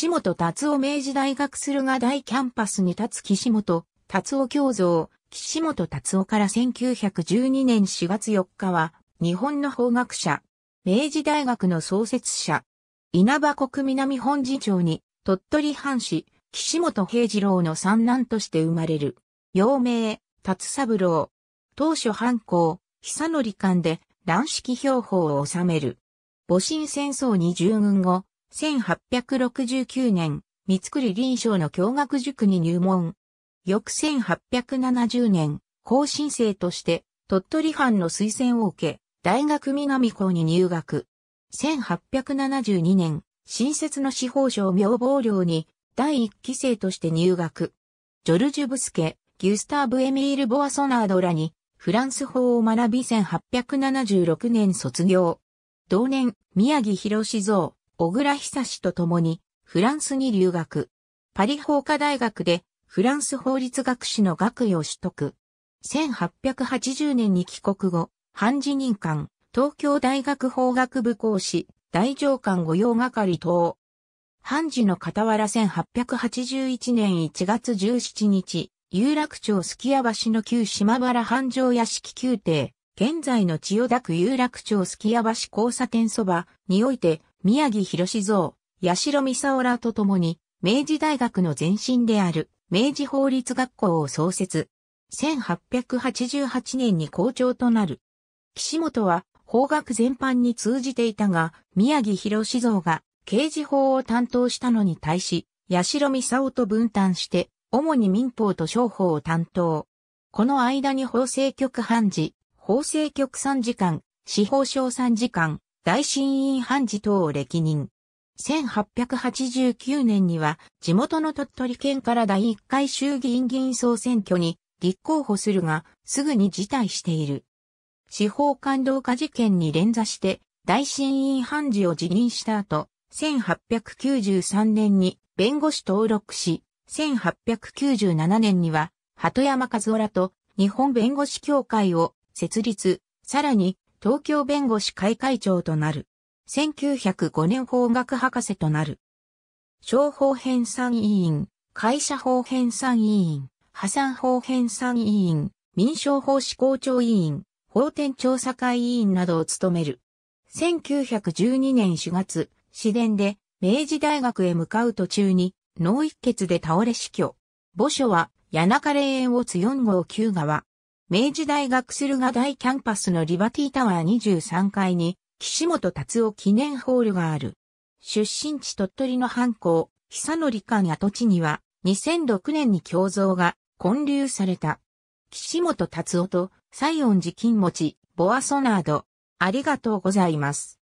岸本達夫明治大学駿河大キャンパスに立つ岸本達夫教像、岸本達夫から1912年4月4日は、日本の法学者、明治大学の創設者、稲葉国南本次長に、鳥取藩士、岸本平次郎の三男として生まれる。幼名、達三郎。当初藩校、久則館で、乱式標法を収める。戊辰戦争に従軍後、1869年、三つくり臨床の教学塾に入門。翌1870年、後進生として、鳥取藩の推薦を受け、大学南校に入学。1872年、新設の司法省妙法寮に、第一期生として入学。ジョルジュ・ブスケ、ギュスターブ・エミール・ボアソナードらに、フランス法を学び1876年卒業。同年、宮城博蔵、小倉久志と共にフランスに留学。パリ法科大学でフランス法律学士の学位を取得。1880年に帰国後、判事任官、東京大学法学部講師、大上官御用係等。判事の傍ら1881年1月17日、有楽町すきや橋の旧島原繁盛屋敷宮廷、現在の千代田区有楽町すきや橋交差点そばにおいて、宮城博士像、八代三沙らと共に、明治大学の前身である、明治法律学校を創設。1888年に校長となる。岸本は、法学全般に通じていたが、宮城博士像が、刑事法を担当したのに対し、八代三尾と分担して、主に民法と商法を担当。この間に法制局判事、法制局参事官、司法省参事官、大新院判事等を歴任。1889年には地元の鳥取県から第1回衆議院議員総選挙に立候補するが、すぐに辞退している。司法官同化事件に連座して、大新院判事を辞任した後、1893年に弁護士登録し、1897年には、鳩山和夫らと日本弁護士協会を設立、さらに東京弁護士会会長となる。1905年法学博士となる。商法編纂委員、会社法編纂委員、破産法編纂委員、民商法施行庁委員、法典調査会委員などを務める。1912年4月、市電で明治大学へ向かう途中に脳一血で倒れ死去。墓所は谷中霊園を津4号9川、明治大学駿河台キャンパスのリバティタワー23階に、岸本達夫記念ホールがある。出身地鳥取の藩校、久則館跡地には、2006年に胸像が建立された。岸本達夫と西園寺金持ち、ボアソナード、ありがとうございます。